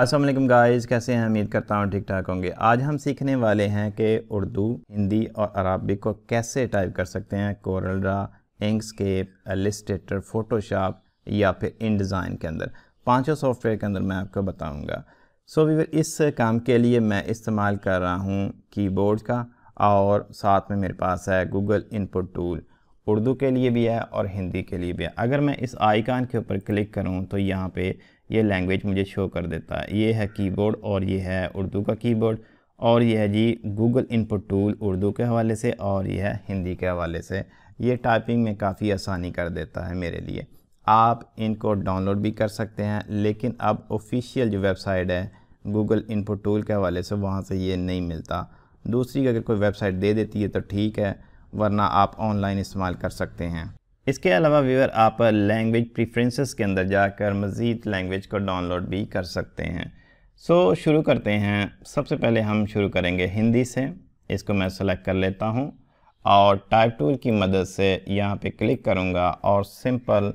Aslam guys कैसे हैं उम्मीद करता हूँ ठीक ठाक होंगे आज हम सीखने वाले हैं कि उर्दू हिंदी और अरबी को कैसे टाइप कर सकते हैं Corel Draw Inkscape Illustrator Photoshop या फिर इन डिज़ाइन के अंदर पांचों सॉफ्टवेयर के अंदर मैं आपको बताऊंगा सो so, वीवर इस काम के लिए मैं इस्तेमाल कर रहा हूँ कीबोर्ड का और साथ में मेरे पास है गूगल इनपुट टूल उर्दू के लिए भी है और हिंदी के लिए भी है अगर मैं इस आइकान के ऊपर क्लिक करूँ तो यहाँ पे ये लैंग्वेज मुझे शो कर देता है ये है कीबोर्ड और ये है उर्दू का कीबोर्ड और ये है जी गूगल इनपुट टूल उर्दू के हवाले से और ये है हिंदी के हवाले से ये टाइपिंग में काफ़ी आसानी कर देता है मेरे लिए आप इनको डाउनलोड भी कर सकते हैं लेकिन अब ऑफिशियल जो वेबसाइट है गूगल इनपुट टूल के हवाले से वहाँ से ये नहीं मिलता दूसरी अगर कोई वेबसाइट दे देती है तो ठीक है वरना आप ऑनलाइन इस्तेमाल कर सकते हैं इसके अलावा व्यूअर आप लैंग्वेज प्रेफरेंसेस के अंदर जाकर मज़ीद लैंग्वेज को डाउनलोड भी कर सकते हैं सो so, शुरू करते हैं सबसे पहले हम शुरू करेंगे हिंदी से इसको मैं सेलेक्ट कर लेता हूँ और टाइप टूल की मदद से यहाँ पे क्लिक करूँगा और सिंपल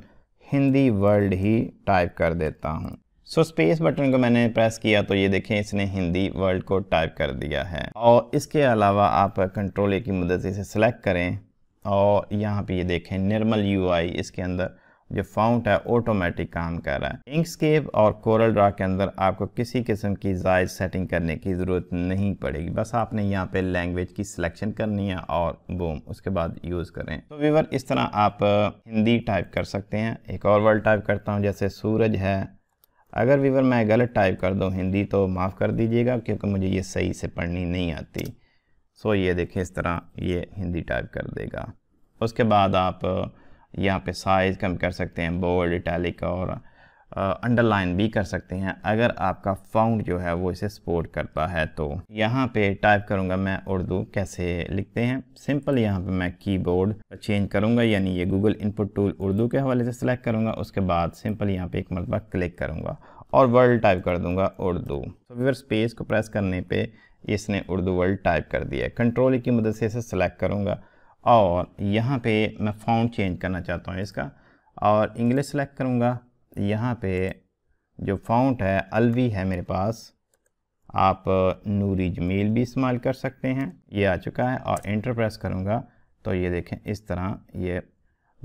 हिंदी वर्ल्ड ही टाइप कर देता हूँ सो स्पेस बटन को मैंने प्रेस किया तो ये देखें इसने हिंदी वर्ल्ड को टाइप कर दिया है और इसके अलावा आप कंट्रोल ए की मदद से इसे सेलेक्ट करें और यहाँ पे ये देखें निर्मल यूआई इसके अंदर जो फाउंट है ऑटोमेटिक काम कर रहा है इंकस्केप और कोरल ड्रा के अंदर आपको किसी किस्म की जायज सेटिंग करने की ज़रूरत नहीं पड़ेगी बस आपने यहाँ पे लैंग्वेज की सिलेक्शन करनी है और बूम उसके बाद यूज़ करें तो वीवर इस तरह आप हिंदी टाइप कर सकते हैं एक और वर्ड टाइप करता हूँ जैसे सूरज है अगर वीवर मैं गलत टाइप कर दूँ हिंदी तो माफ़ कर दीजिएगा क्योंकि मुझे ये सही से पढ़नी नहीं आती सो ये देखें इस तरह ये हिंदी टाइप कर देगा उसके बाद आप यहाँ पे साइज़ कम कर सकते हैं बोल्ड इटैलिक और अंडरलाइन भी कर सकते हैं अगर आपका फाउंड जो है वो इसे सपोर्ट करता है तो यहाँ पे टाइप करूँगा मैं उर्दू कैसे लिखते हैं सिंपल यहाँ पे मैं कीबोर्ड चेंज करूँगा यानी ये गूगल इनपुट टूल उर्दू के हवाले से सेलेक्ट करूँगा उसके बाद सिंपल यहाँ पे एक मरतबा क्लिक करूँगा और वर्ल्ड टाइप कर दूंगा उर्दू तो फिर स्पेस को प्रेस करने पे इसने उर्दू वर्ल्ड टाइप कर दिया है कंट्रोल e की मदद से इसे सेलेक्ट करूँगा और यहाँ पे मैं फ़ॉन्ट चेंज करना चाहता हूँ इसका और इंग्लिश सेलेक्ट करूँगा यहाँ पे जो फ़ॉन्ट है अलवी है मेरे पास आप नूरी जमील भी इस्तेमाल कर सकते हैं ये आ चुका है और इंटर प्रेस करूँगा तो ये देखें इस तरह ये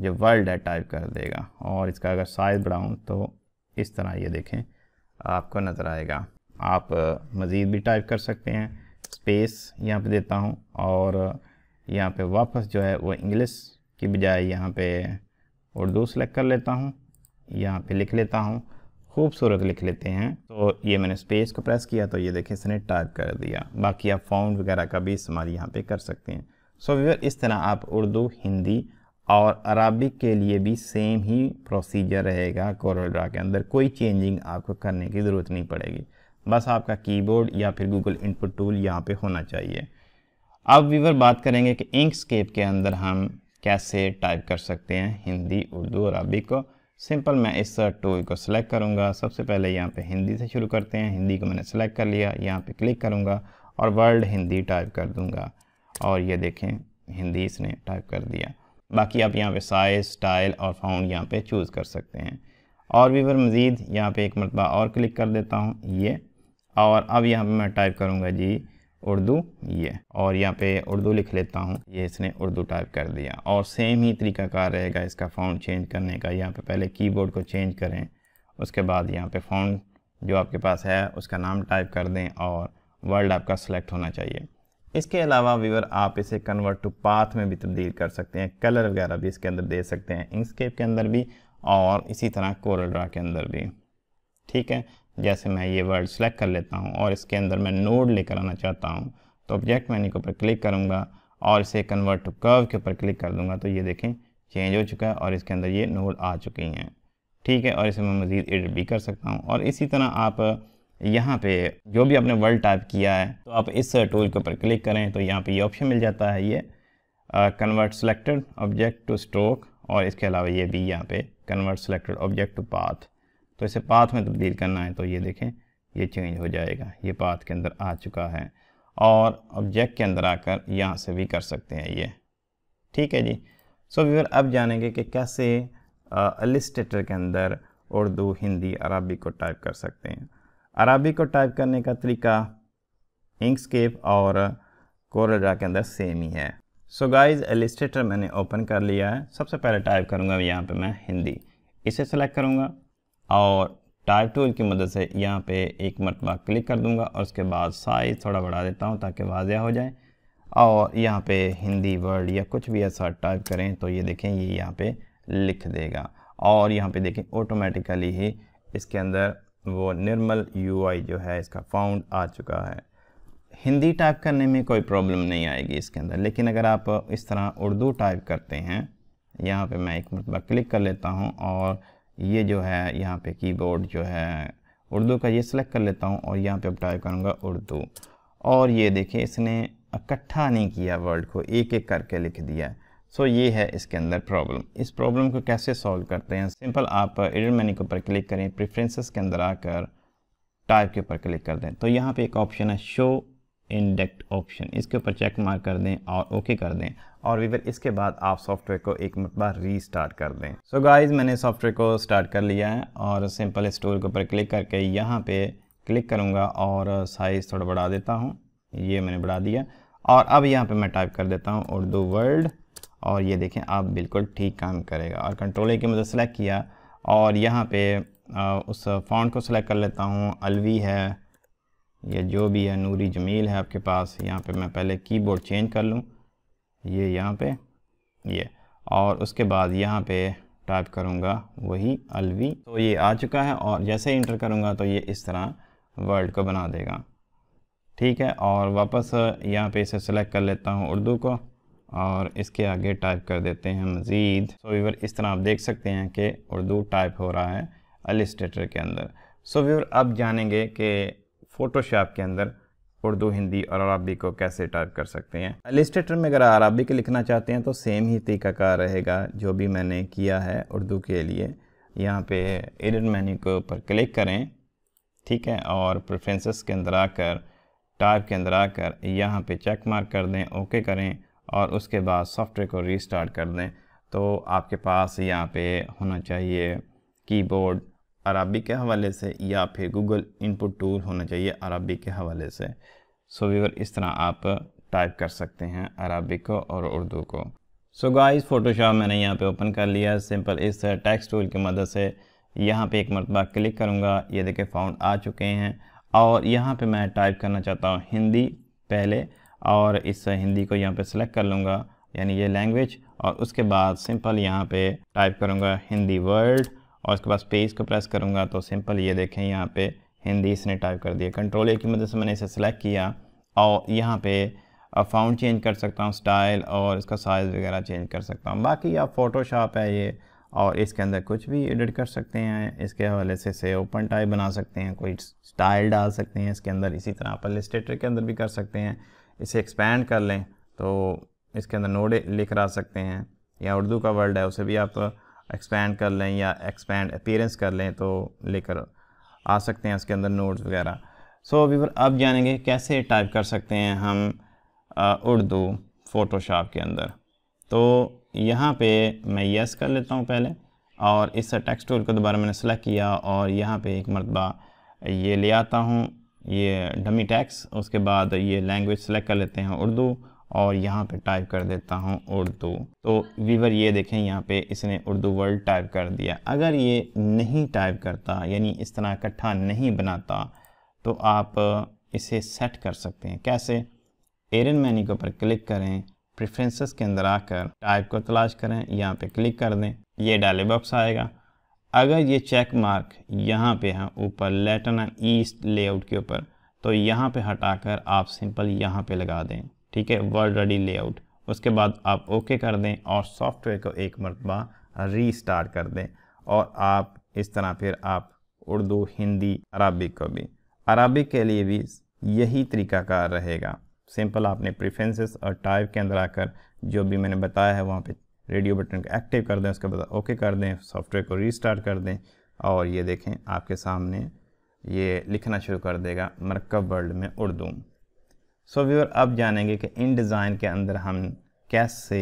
जो वर्ल्ड है टाइप कर देगा और इसका अगर साइज़ बढ़ाऊँ तो इस तरह ये देखें आपको नज़र आएगा आप मज़ीद भी टाइप कर सकते हैं स्पेस यहाँ पे देता हूँ और यहाँ पे वापस जो है वो इंग्लिश की बजाय यहाँ पे उर्दू सेलेक्ट कर लेता हूँ यहाँ पे लिख लेता हूँ खूबसूरत लिख लेते हैं तो ये मैंने स्पेस को प्रेस किया तो ये देखें इसने टाइप कर दिया बाकी आप फाउंड वगैरह का भी इस्तेमाल यहाँ पर कर सकते हैं सो so, व्यवर इस तरह आप उर्दू हिंदी और अरबिक के लिए भी सेम ही प्रोसीजर रहेगा कोरल ड्रा के अंदर कोई चेंजिंग आपको करने की ज़रूरत नहीं पड़ेगी बस आपका कीबोर्ड या फिर गूगल इनपुट टूल यहाँ पे होना चाहिए अब वीवर बात करेंगे कि इंकस्केप के अंदर हम कैसे टाइप कर सकते हैं हिंदी उर्दू अरबिक को सिंपल मैं इस टूल को सिलेक्ट करूँगा सबसे पहले यहाँ पर हिंदी से शुरू करते हैं हिंदी को मैंने सेलेक्ट कर लिया यहाँ पर क्लिक करूँगा और वर्ल्ड हिंदी टाइप कर दूँगा और ये देखें हिंदी इसने टाइप कर दिया बाकी आप यहाँ पे साइज़ स्टाइल और फाउंड यहाँ पे चूज़ कर सकते हैं और भी फिर मज़ीद यहाँ पे एक मरतबा और क्लिक कर देता हूँ ये और अब यहाँ पे मैं टाइप करूँगा जी उर्दू ये और यहाँ पे उर्दू लिख लेता हूँ ये इसने उर्दू टाइप कर दिया और सेम ही तरीका कार रहेगा इसका फ़ॉन्ट चेंज करने का यहाँ पर पहले की को चेंज करें उसके बाद यहाँ पर फाउंड जो आपके पास है उसका नाम टाइप कर दें और वर्ल्ड आपका सेलेक्ट होना चाहिए इसके अलावा व्यूअर आप इसे कन्वर्ट टू पाथ में भी तब्दील कर सकते हैं कलर वगैरह भी इसके अंदर दे सकते हैं इंस्केप के अंदर भी और इसी तरह कोरल ड्रा के अंदर भी ठीक है जैसे मैं ये वर्ड सेलेक्ट कर लेता हूँ और इसके अंदर मैं नोड लेकर आना चाहता हूँ तो ऑब्जेक्ट मैंने के ऊपर क्लिक करूँगा और इसे कन्वर्ट टू कर्व के ऊपर क्लिक कर दूँगा तो ये देखें चेंज हो चुका है और इसके अंदर ये नोड आ चुकी हैं ठीक है और इसे मैं मज़ीद एडिट भी कर सकता हूँ और इसी तरह आप यहाँ पे जो भी आपने वर्ड टाइप किया है तो आप इस टूल के ऊपर क्लिक करें तो यहाँ पे ये ऑप्शन मिल जाता है ये convert selected object to stroke और इसके अलावा ये भी यहाँ पे convert selected object to path तो इसे पाथ में तब्दील करना है तो ये देखें ये चेंज हो जाएगा ये पाथ के अंदर आ चुका है और ऑब्जेक्ट के अंदर आकर यहाँ से भी कर सकते हैं ये ठीक है जी सो so, व्यूअर अब जानेंगे कि कैसे अलिस्टेटर के अंदर उर्दू हिंदी अरबी को टाइप कर सकते हैं अरबी को टाइप करने का तरीका इंक्सकेप और कोरड्रा के अंदर सेम ही है सो गाइज एलिस्ट्रेटर मैंने ओपन कर लिया है सबसे पहले टाइप करूँगा यहाँ पे मैं हिंदी इसे सेलेक्ट करूँगा और टाइप टूल की मदद से यहाँ पे एक मरतबा क्लिक कर दूँगा और उसके बाद साइज़ थोड़ा बढ़ा देता हूँ ताकि वाजह हो जाए और यहाँ पे हिंदी वर्ड या कुछ भी ऐसा टाइप करें तो ये देखें ये यहाँ पे लिख देगा और यहाँ पे देखें ऑटोमेटिकली ही इसके अंदर वो निर्मल यूआई जो है इसका फाउंड आ चुका है हिंदी टाइप करने में कोई प्रॉब्लम नहीं आएगी इसके अंदर लेकिन अगर आप इस तरह उर्दू टाइप करते हैं यहाँ पे मैं एक मरतबा क्लिक कर लेता हूँ और ये जो है यहाँ पे कीबोर्ड जो है उर्दू का ये सिलेक्ट कर लेता हूँ और यहाँ पे अब टाइप करूँगा उर्दू और ये देखिए इसने इकट्ठा नहीं किया वर्ड को एक एक करके लिख दिया है सो so, ये है इसके अंदर प्रॉब्लम इस प्रॉब्लम को कैसे सॉल्व करते हैं सिंपल आप एडिट मेन्यू के ऊपर क्लिक करें प्रेफरेंसेस के अंदर आकर टाइप के ऊपर क्लिक कर दें तो यहाँ पे एक ऑप्शन है शो इंडेक्ट ऑप्शन इसके ऊपर चेक मार कर दें और ओके okay कर दें और विवर इसके बाद आप सॉफ्टवेयर को एक मरतबा रीस्टार्ट कर दें सो so गाइज मैंने सॉफ्टवेयर को स्टार्ट कर लिया है और सिंपल स्टोर के ऊपर क्लिक करके यहाँ पे क्लिक करूँगा और साइज़ थोड़ा बढ़ा देता हूँ ये मैंने बढ़ा दिया और अब यहाँ पे मैं टाइप कर देता हूँ उर्दू वर्ल्ड और ये देखें आप बिल्कुल ठीक काम करेगा और कंट्रोल ए की मदद सेलेक्ट किया और यहाँ पे उस फ़ॉन्ट को सिलेक्ट कर लेता हूँ अलवी है या जो भी है नूरी जमील है आपके पास यहाँ पे मैं पहले कीबोर्ड चेंज कर लूँ ये यहाँ पे ये और उसके बाद यहाँ पे टाइप करूँगा वही अलवी तो ये आ चुका है और जैसे ही इंटर करूँगा तो ये इस तरह वर्ड को बना देगा ठीक है और वापस यहाँ पे इसे सेलेक्ट कर लेता हूँ उर्दू को और इसके आगे टाइप कर देते हैं मज़ीद सो so, व्यूवर इस तरह आप देख सकते हैं कि उर्दू टाइप हो रहा है अलिस्टेटर के अंदर सो so, व्यूवर अब जानेंगे कि फ़ोटोशॉप के अंदर उर्दू हिंदी और अरबी को कैसे टाइप कर सकते हैं अलिस्टेटर में अगर अरबी के लिखना चाहते हैं तो सेम ही तरीकाकार रहेगा जो भी मैंने किया है उर्दू के लिए यहाँ पे एडिट मेन्यू के ऊपर क्लिक करें ठीक है और प्रेफरेंसेस के अंदर आकर टाइप के अंदर आकर यहाँ पे चेक मार्क कर दें ओके करें और उसके बाद सॉफ्टवेयर को रीस्टार्ट कर दें तो आपके पास यहाँ पे होना चाहिए कीबोर्ड अरबी के हवाले से या फिर गूगल इनपुट टूल होना चाहिए अरबी के हवाले से सो व्यूअर इस तरह आप टाइप कर सकते हैं अरबी को और उर्दू को सो गाइस फ़ोटोशॉप मैंने यहाँ पे ओपन कर लिया सिंपल इस टेक्स्ट टूल की मदद से यहाँ पे एक मरतबा क्लिक करूँगा ये देखें फाउंड आ चुके हैं और यहाँ पे मैं टाइप करना चाहता हूँ हिंदी पहले और इस हिंदी को यहाँ पे सिलेक्ट कर लूँगा यानी ये लैंग्वेज और उसके बाद सिंपल यहाँ पे टाइप करूँगा हिंदी वर्ड और उसके बाद स्पेस को प्रेस करूँगा तो सिंपल ये देखें यहाँ पे हिंदी इसने टाइप कर दिया कंट्रोल ए की मदद से मैंने इसे सेलेक्ट किया और यहाँ पे फ़ाउंड uh, चेंज कर सकता हूँ स्टाइल और इसका साइज़ वगैरह चेंज कर सकता हूँ बाकी आप फ़ोटोशॉप है ये और इसके अंदर कुछ भी एडिट कर सकते हैं इसके हवाले से से ओपन टाइप बना सकते हैं कोई स्टाइल डाल सकते हैं इसके अंदर इसी तरह आप लिस्टेटर के अंदर भी कर सकते हैं इसे एक्सपैंड कर लें तो इसके अंदर नोड लिख रहा सकते हैं या उर्दू का वर्ड है उसे भी आप एक्सपैंड कर लें या एक्सपैंड अपेरेंस कर लें तो लेकर आ सकते हैं उसके अंदर नोट्स वगैरह सो वीवर अब जानेंगे कैसे टाइप कर सकते हैं हम उर्दू फ़ोटोशॉप के अंदर तो यहाँ पे मैं यस कर लेता हूँ पहले और इस टेक्स्ट टूल को दोबारा मैंने सेलेक्ट किया और यहाँ पे एक मरतबा ये ले आता हूँ ये डमी टैक्स उसके बाद ये लैंग्वेज सेलेक्ट कर लेते हैं उर्दू और यहाँ पे टाइप कर देता हूँ उर्दू तो वीवर ये देखें यहाँ पे इसने उर्दू वर्ल्ड टाइप कर दिया अगर ये नहीं टाइप करता यानी इस तरह इकट्ठा नहीं बनाता तो आप इसे सेट कर सकते हैं कैसे एरन मैनी के ऊपर क्लिक करें प्रेफरेंसेस के अंदर आकर टाइप को तलाश करें यहाँ पे क्लिक कर दें ये डायलॉग बॉक्स आएगा अगर ये चेक मार्क यहाँ पे है ऊपर लेटन एंड ईस्ट लेआउट के ऊपर तो यहाँ पे हटाकर आप सिंपल यहाँ पे लगा दें ठीक है वर्ड रेडी लेआउट उसके बाद आप ओके कर दें और सॉफ्टवेयर को एक मरतबा रीस्टार्ट कर दें और आप इस तरह फिर आप उर्दू हिंदी अरबिक को भी अरबिक के लिए भी यही तरीकाकार रहेगा सिंपल आपने प्रिफ्रेंसेस और टाइप के अंदर आकर जो भी मैंने बताया है वहाँ पे रेडियो बटन को एक्टिव कर दें उसके बाद ओके कर दें सॉफ्टवेयर को रीस्टार्ट कर दें और ये देखें आपके सामने ये लिखना शुरू कर देगा मरकब वर्ल्ड में उर्दू सो so, व्यूअर अब जानेंगे कि इन डिज़ाइन के अंदर हम कैसे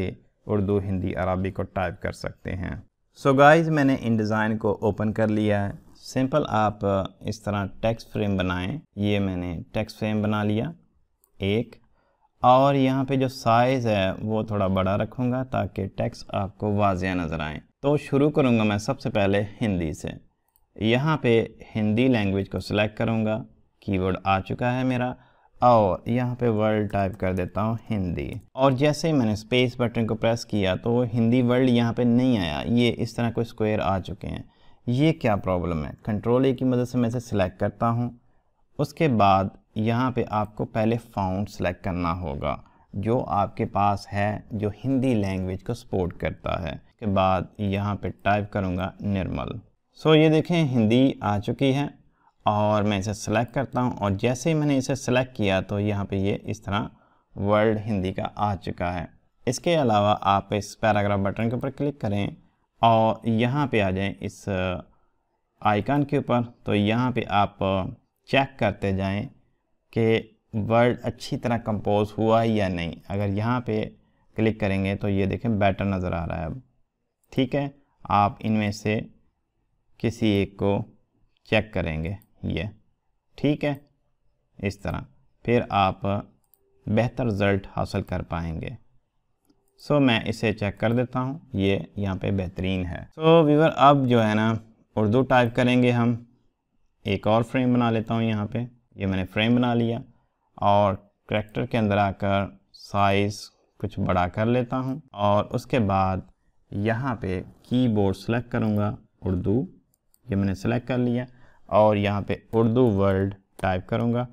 उर्दू हिंदी अरबी को टाइप कर सकते हैं सो so गाइस मैंने इन डिज़ाइन को ओपन कर लिया है सिंपल आप इस तरह टेक्स्ट फ्रेम बनाएं ये मैंने टेक्स्ट फ्रेम बना लिया एक और यहाँ पे जो साइज़ है वो थोड़ा बड़ा रखूँगा ताकि टेक्स्ट आपको वाजिया नज़र आए तो शुरू करूँगा मैं सबसे पहले हिंदी से यहाँ पे हिंदी लैंग्वेज को सिलेक्ट करूँगा कीवर्ड आ चुका है मेरा और यहाँ पे वर्ल्ड टाइप कर देता हूँ हिंदी और जैसे ही मैंने स्पेस बटन को प्रेस किया तो हिंदी वर्ल्ड यहाँ पर नहीं आया ये इस तरह को स्क्वेयर आ चुके हैं ये क्या प्रॉब्लम है कंट्रोल ए की मदद से मैं इसे सिलेक्ट करता हूँ उसके बाद यहाँ पे आपको पहले फाउंड सेलेक्ट करना होगा जो आपके पास है जो हिंदी लैंग्वेज को सपोर्ट करता है के बाद यहाँ पे टाइप करूँगा निर्मल सो ये देखें हिंदी आ चुकी है और मैं इसे सेलेक्ट करता हूँ और जैसे ही मैंने इसे सेलेक्ट किया तो यहाँ पे ये इस तरह वर्ल्ड हिंदी का आ चुका है इसके अलावा आप इस पैराग्राफ बटन के ऊपर क्लिक करें और यहाँ पे आ जाएं इस आइकन uh, के ऊपर तो यहाँ पे आप चेक uh, करते जाएं कि वर्ड अच्छी तरह कंपोज हुआ है या नहीं अगर यहाँ पे क्लिक करेंगे तो ये देखें बेटर नज़र आ रहा है अब ठीक है आप इनमें से किसी एक को चेक करेंगे ये ठीक है इस तरह फिर आप बेहतर रिज़ल्ट हासिल कर पाएंगे सो so, मैं इसे चेक कर देता हूँ ये यहाँ पे बेहतरीन है सो so, व्यूवर अब जो है ना उर्दू टाइप करेंगे हम एक और फ्रेम बना लेता हूँ यहाँ पे ये मैंने फ्रेम बना लिया और करेक्टर के अंदर आकर साइज़ कुछ बड़ा कर लेता हूँ और उसके बाद यहाँ पे कीबोर्ड सेलेक्ट करूँगा उर्दू ये मैंने सेलेक्ट कर लिया और यहाँ पे उर्दू वर्ल्ड टाइप करूँगा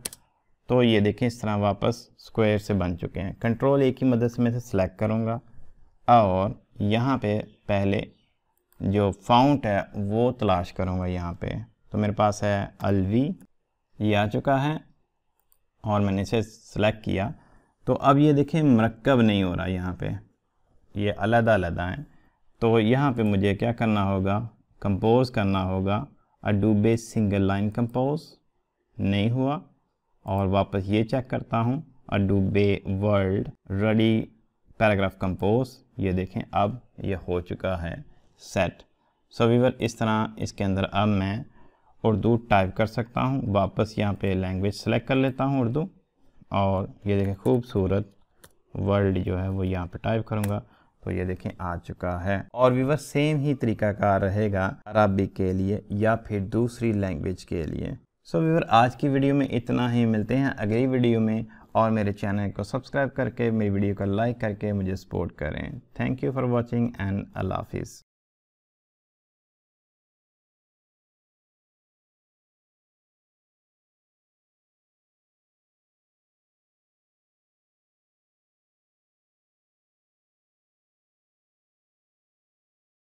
तो ये देखें इस तरह वापस स्क्वायर से बन चुके हैं कंट्रोल ए की मदद से मैं सेलेक्ट करूँगा और यहाँ पे पहले जो फाउंट है वो तलाश करूँगा यहाँ पे तो मेरे पास है अलवी ये आ चुका है और मैंने इसे सेलेक्ट किया तो अब ये देखें मरकब नहीं हो रहा यहाँ पे ये अलग अलग हैं तो यहाँ पे मुझे क्या करना होगा कंपोज करना होगा अडूबे सिंगल लाइन कंपोज नहीं हुआ और वापस ये चेक करता हूँ Adobe world ready paragraph compose ये देखें अब ये हो चुका है सेट सो so, वीवर इस तरह इसके अंदर अब मैं उर्दू टाइप कर सकता हूँ वापस यहाँ पे लैंग्वेज सेलेक्ट कर लेता हूँ उर्दू और ये देखें खूबसूरत वर्ल्ड जो है वो यहाँ पे टाइप करूँगा तो ये देखें आ चुका है और विवर सेम ही तरीका का रहेगा अरबी के लिए या फिर दूसरी लैंग्वेज के लिए सो so, व्यूवर आज की वीडियो में इतना ही मिलते हैं अगली वीडियो में और मेरे चैनल को सब्सक्राइब करके मेरी वीडियो को लाइक करके मुझे सपोर्ट करें thank you for watching and अल्लाफिज़ हाफिज़